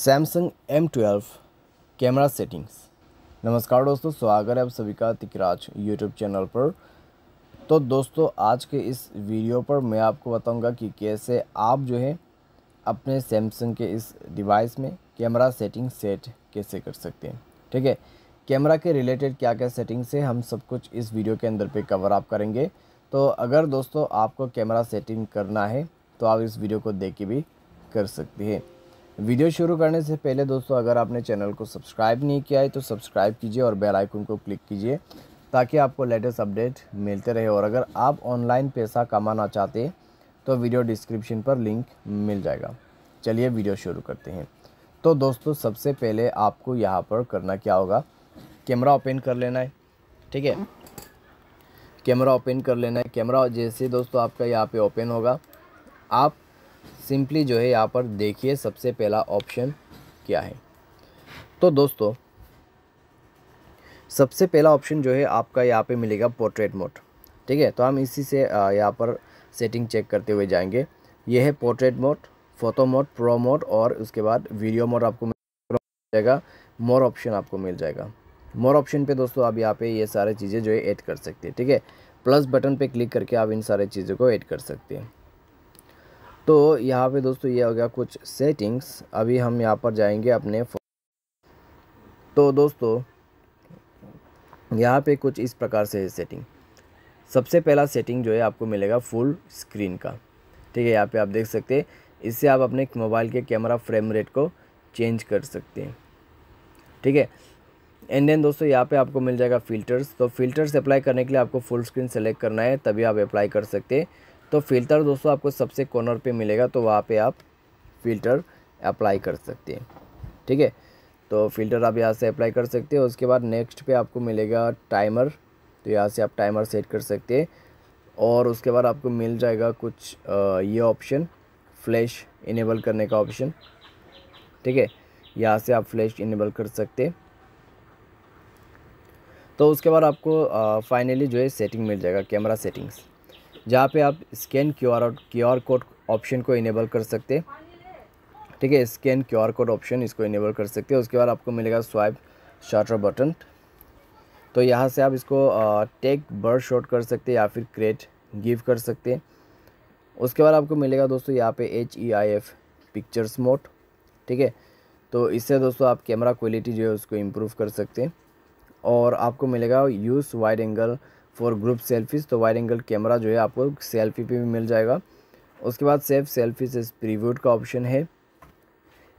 Samsung M twelve camera settings नमस्कार दोस्तों स्वागत है आप सभी का तिकराज यूट्यूब चैनल पर तो दोस्तों आज के इस वीडियो पर मैं आपको बताऊंगा कि कैसे आप जो है अपने सैमसंग के इस डिवाइस में कैमरा सेटिंग सेट कैसे कर सकते हैं ठीक है कैमरा के रिलेटेड क्या क्या सेटिंग्स है हम सब कुछ इस वीडियो के अंदर पे कवर आप करेंगे तो अगर दोस्तों आपको कैमरा सेटिंग करना है तो आप इस वीडियो को देख के भी कर सकते हैं वीडियो शुरू करने से पहले दोस्तों अगर आपने चैनल को सब्सक्राइब नहीं किया है तो सब्सक्राइब कीजिए और बेल आइकन को क्लिक कीजिए ताकि आपको लेटेस्ट अपडेट मिलते रहे और अगर आप ऑनलाइन पैसा कमाना चाहते तो वीडियो डिस्क्रिप्शन पर लिंक मिल जाएगा चलिए वीडियो शुरू करते हैं तो दोस्तों सबसे पहले आपको यहाँ पर करना क्या होगा कैमरा ओपन कर लेना है ठीक है कैमरा ओपन कर लेना है कैमरा जैसे दोस्तों आपका यहाँ पे ओपन होगा आप सिंपली जो है यहाँ पर देखिए सबसे पहला ऑप्शन क्या है तो दोस्तों सबसे पहला ऑप्शन जो है आपका यहाँ पे मिलेगा पोर्ट्रेट मोड ठीक है तो हम इसी से यहाँ पर सेटिंग चेक करते हुए जाएंगे ये है portrait mode photo mode pro mode और उसके बाद वीडियो मोड आपको मिल जाएगा मोर ऑप्शन आपको मिल जाएगा मोर ऑप्शन पे दोस्तों आप यहाँ पे ये सारे चीज़ें जो है ऐड कर सकते हैं ठीक है प्लस बटन पे क्लिक करके आप इन सारे चीज़ों को ऐड कर सकते हैं तो यहाँ पे दोस्तों ये हो गया कुछ सेटिंग्स अभी हम यहाँ पर जाएंगे अपने तो दोस्तों यहाँ पे कुछ इस प्रकार से है सेटिंग सबसे पहला सेटिंग जो है आपको मिलेगा फुल स्क्रीन का ठीक है यहाँ पे आप देख सकते हैं इससे आप अपने मोबाइल के कैमरा फ्रेम रेट को चेंज कर सकते हैं ठीक है एंड देन दोस्तों यहाँ पे आपको मिल जाएगा फ़िल्टर्स तो फ़िल्टर्स अप्लाई करने के लिए आपको फुल स्क्रीन सेलेक्ट करना है तभी आप अप्लाई कर सकते हैं तो फ़िल्टर दोस्तों आपको सबसे कॉर्नर पे मिलेगा तो वहाँ पे आप फ़िल्टर अप्लाई कर सकते हैं ठीक है तो फ़िल्टर आप यहाँ से अप्लाई कर सकते हैं उसके बाद नेक्स्ट पे आपको मिलेगा टाइमर तो यहाँ से आप टाइमर सेट कर सकते हैं और उसके बाद आपको मिल जाएगा कुछ ये ऑप्शन फ्लैश इनेबल करने का ऑप्शन ठीक है यहाँ से आप फ्लैश इनेबल कर सकते हैं तो उसके बाद आपको फाइनली जो है सेटिंग मिल जाएगा कैमरा सेटिंग्स जहाँ पे आप scan QR QR code option को इनेबल कर सकते ठीक है स्कैन क्यूआर कोड ऑप्शन इसको इनेबल कर सकते हैं उसके बाद आपको मिलेगा स्वाइप शॉर्टर बटन तो यहाँ से आप इसको टेक बर्ड शॉट कर सकते या फिर क्रेट गिव कर सकते उसके बाद आपको मिलेगा दोस्तों यहाँ पे H E I F pictures mode ठीक है तो इससे दोस्तों आप कैमरा क्वालिटी जो है उसको इम्प्रूव कर सकते हैं और आपको मिलेगा use wide angle for group selfies तो वाइड एंगल कैमरा जो है आपको सेल्फी पे भी मिल जाएगा उसके बाद सेफ सेल्फीज इस प्रीव्यूड का ऑप्शन है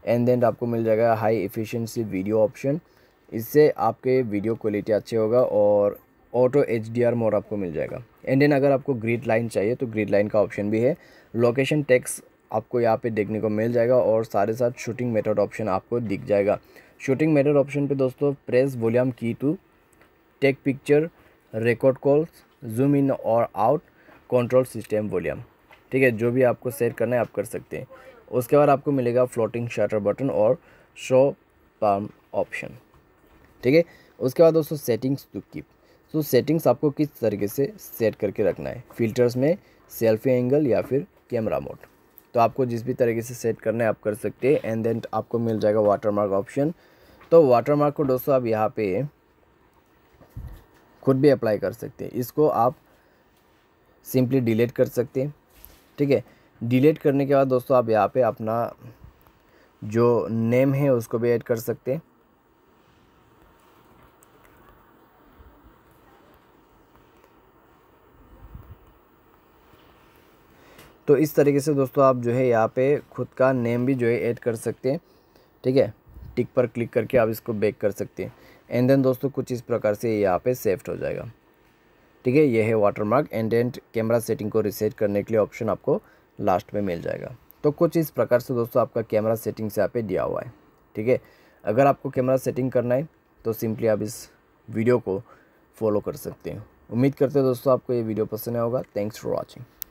एंड देन आपको मिल जाएगा हाई एफिशिएंसी वीडियो ऑप्शन इससे आपके वीडियो क्वालिटी अच्छे होगा और auto H D R mode आपको मिल जाएगा एंड देन अगर आपको ग्रीड लाइन चाहिए तो ग्रीड लाइन का ऑप्शन भी है लोकेशन टैक्स आपको यहाँ पे देखने को मिल जाएगा और सारे साथ शूटिंग मेथड ऑप्शन आपको दिख जाएगा शूटिंग मेथड ऑप्शन पे दोस्तों press volume key to take picture record calls zoom in और आउट कंट्रोल सिस्टम वॉल्यूम ठीक है जो भी आपको सेट करना है आप कर सकते हैं उसके बाद आपको मिलेगा फ्लोटिंग शटर बटन और शो पाम ऑप्शन ठीक है उसके बाद दोस्तों सेटिंग्स टू कीप तो सेटिंग्स आपको किस तरीके से सेट करके रखना है फिल्टर्स में सेल्फी एंगल या फिर कैमरा मोड तो आपको जिस भी तरीके से सेट करना है आप कर सकते हैं एंड देन आपको मिल जाएगा वाटरमार्क ऑप्शन तो वाटरमार्क को दोस्तों आप यहाँ पे खुद भी अप्लाई कर सकते हैं इसको आप सिंपली डिलीट कर सकते हैं ठीक है डिलीट करने के बाद दोस्तों आप यहाँ पे अपना जो नेम है उसको भी ऐड कर सकते हैं तो इस तरीके से दोस्तों आप जो है यहाँ पे खुद का नेम भी जो है ऐड कर सकते हैं ठीक है टिक पर क्लिक करके आप इसको बैक कर सकते हैं एंड देन दोस्तों कुछ इस प्रकार से यहाँ पे सेफ्ट हो जाएगा ठीक है यह है watermark and and camera setting को रिसेट करने के लिए ऑप्शन आपको लास्ट में मिल जाएगा तो कुछ इस प्रकार से दोस्तों आपका कैमरा सेटिंग से यहाँ पे दिया हुआ है ठीक है अगर आपको कैमरा सेटिंग करना है तो सिंपली आप इस वीडियो को फॉलो कर सकते हैं उम्मीद करते हैं दोस्तों आपको ये वीडियो पसंद आया होगा थैंक्स फॉर वॉचिंग